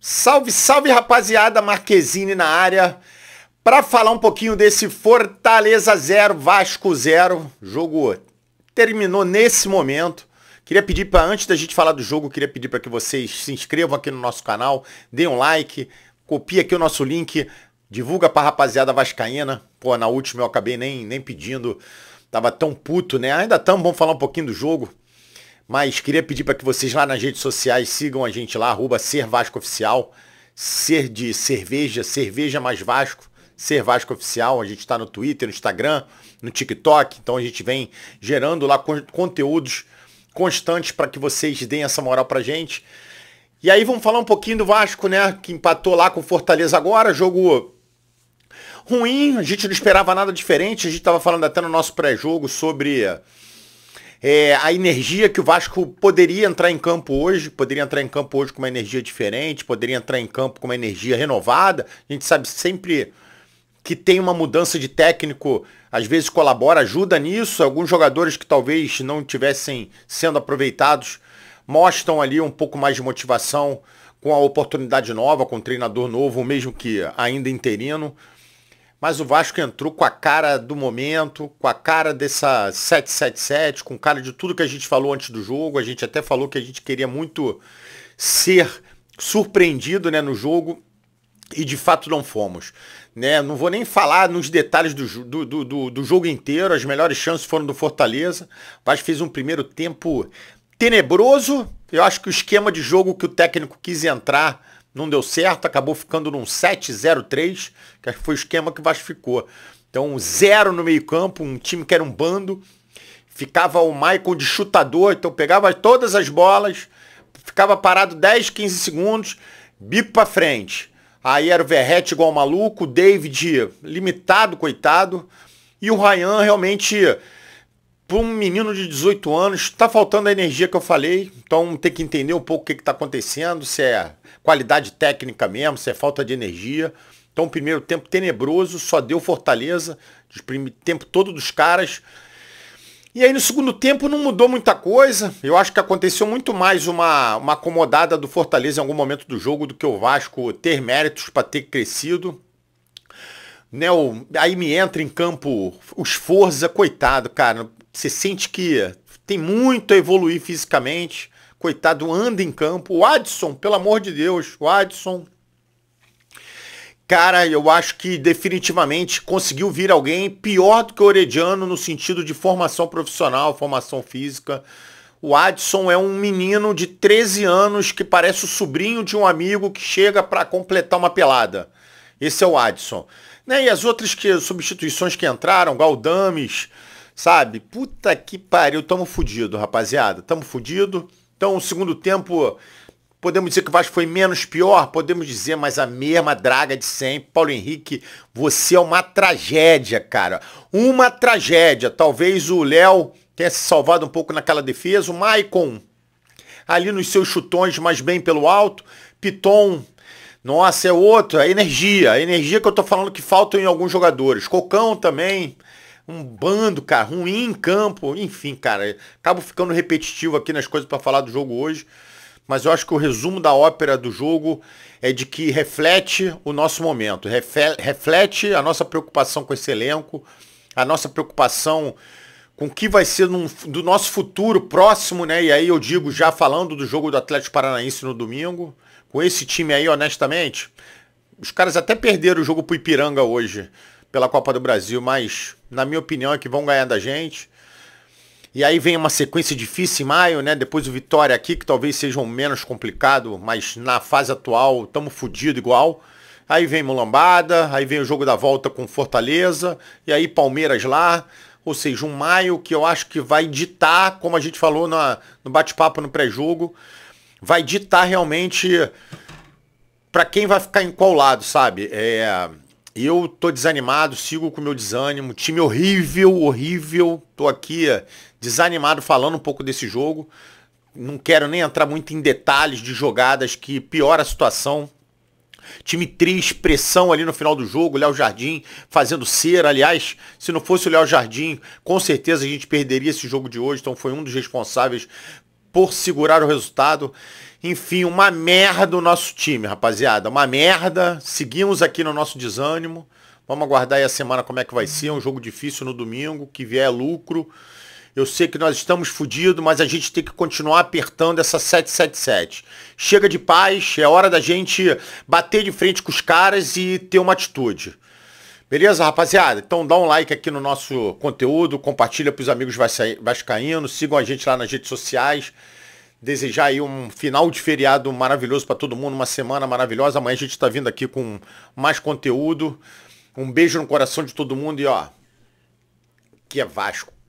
Salve, salve rapaziada, Marquezine na área. Para falar um pouquinho desse Fortaleza 0 Vasco 0, jogo terminou nesse momento. Queria pedir para antes da gente falar do jogo, queria pedir para que vocês se inscrevam aqui no nosso canal, deem um like, copie aqui o nosso link, divulga para rapaziada vascaína. Pô, na última eu acabei nem nem pedindo Tava tão puto, né? Ainda tão vamos falar um pouquinho do jogo. Mas queria pedir para que vocês lá nas redes sociais sigam a gente lá, arroba Ser Vasco Oficial, Ser de cerveja, cerveja mais Vasco, Ser Vasco Oficial. A gente está no Twitter, no Instagram, no TikTok. Então a gente vem gerando lá conteúdos constantes para que vocês deem essa moral para gente. E aí vamos falar um pouquinho do Vasco, né? Que empatou lá com Fortaleza agora, jogo ruim, a gente não esperava nada diferente. A gente estava falando até no nosso pré-jogo sobre é, a energia que o Vasco poderia entrar em campo hoje, poderia entrar em campo hoje com uma energia diferente, poderia entrar em campo com uma energia renovada. A gente sabe sempre que tem uma mudança de técnico, às vezes colabora, ajuda nisso. Alguns jogadores que talvez não tivessem sendo aproveitados mostram ali um pouco mais de motivação com a oportunidade nova, com o um treinador novo, mesmo que ainda interino mas o Vasco entrou com a cara do momento, com a cara dessa 777, com cara de tudo que a gente falou antes do jogo. A gente até falou que a gente queria muito ser surpreendido né, no jogo e de fato não fomos. Né? Não vou nem falar nos detalhes do, do, do, do jogo inteiro, as melhores chances foram do Fortaleza. O Vasco fez um primeiro tempo tenebroso. Eu acho que o esquema de jogo que o técnico quis entrar não deu certo, acabou ficando num 7-0-3, que foi o esquema que o Vasco ficou. Então, zero no meio-campo, um time que era um bando. Ficava o Michael de chutador, então pegava todas as bolas, ficava parado 10, 15 segundos, bico para frente. Aí era o Verrete igual maluco, o David limitado, coitado. E o Ryan realmente para um menino de 18 anos, está faltando a energia que eu falei, então tem que entender um pouco o que está acontecendo, se é qualidade técnica mesmo, se é falta de energia. Então, primeiro tempo tenebroso, só deu fortaleza, o tempo todo dos caras. E aí no segundo tempo não mudou muita coisa. Eu acho que aconteceu muito mais uma, uma acomodada do Fortaleza em algum momento do jogo do que o Vasco ter méritos para ter crescido. Né, o, aí me entra em campo os Forza, coitado, cara. Você sente que tem muito a evoluir fisicamente. Coitado, anda em campo. O Adson, pelo amor de Deus, o Adson. Cara, eu acho que definitivamente conseguiu vir alguém pior do que o Orediano no sentido de formação profissional, formação física. O Adson é um menino de 13 anos que parece o sobrinho de um amigo que chega para completar uma pelada. Esse é o Adson. Né? E as outras que, substituições que entraram, Galdames, Sabe? Puta que pariu, tamo fudido, rapaziada. Tamo fudido. Então, o segundo tempo, podemos dizer que o Vasco foi menos pior, podemos dizer, mas a mesma draga de sempre. Paulo Henrique, você é uma tragédia, cara. Uma tragédia. Talvez o Léo tenha se salvado um pouco naquela defesa. O Maicon, ali nos seus chutões, mas bem pelo alto. Piton, nossa, é outro. A energia. A energia que eu tô falando que falta em alguns jogadores. Cocão também um bando, cara, ruim em campo. Enfim, cara, acabo ficando repetitivo aqui nas coisas para falar do jogo hoje. Mas eu acho que o resumo da ópera do jogo é de que reflete o nosso momento, reflete a nossa preocupação com esse elenco, a nossa preocupação com o que vai ser num, do nosso futuro próximo, né? E aí eu digo, já falando do jogo do Atlético Paranaense no domingo, com esse time aí, honestamente, os caras até perderam o jogo pro Ipiranga hoje pela Copa do Brasil, mas na minha opinião, é que vão ganhar da gente. E aí vem uma sequência difícil em maio, né? Depois o Vitória aqui, que talvez seja um menos complicado, mas na fase atual estamos fodido igual. Aí vem Mulambada, aí vem o jogo da volta com Fortaleza, e aí Palmeiras lá. Ou seja, um maio que eu acho que vai ditar, como a gente falou na, no bate-papo no pré-jogo, vai ditar realmente para quem vai ficar em qual lado, sabe? É, eu tô desanimado, sigo com o meu desânimo. Time horrível, horrível. Tô aqui eh, desanimado falando um pouco desse jogo. Não quero nem entrar muito em detalhes de jogadas que piora a situação. Time triste, pressão ali no final do jogo, Léo Jardim fazendo cera. Aliás, se não fosse o Léo Jardim, com certeza a gente perderia esse jogo de hoje. Então foi um dos responsáveis por segurar o resultado. Enfim, uma merda o nosso time, rapaziada. Uma merda. Seguimos aqui no nosso desânimo. Vamos aguardar aí a semana como é que vai ser. É um jogo difícil no domingo. Que vier lucro. Eu sei que nós estamos fodidos, mas a gente tem que continuar apertando essa 777. Chega de paz, é hora da gente bater de frente com os caras e ter uma atitude. Beleza, rapaziada? Então dá um like aqui no nosso conteúdo, compartilha para os amigos vascaínos, sigam a gente lá nas redes sociais. Desejar aí um final de feriado maravilhoso para todo mundo, uma semana maravilhosa. Amanhã a gente está vindo aqui com mais conteúdo. Um beijo no coração de todo mundo e ó, que é Vasco.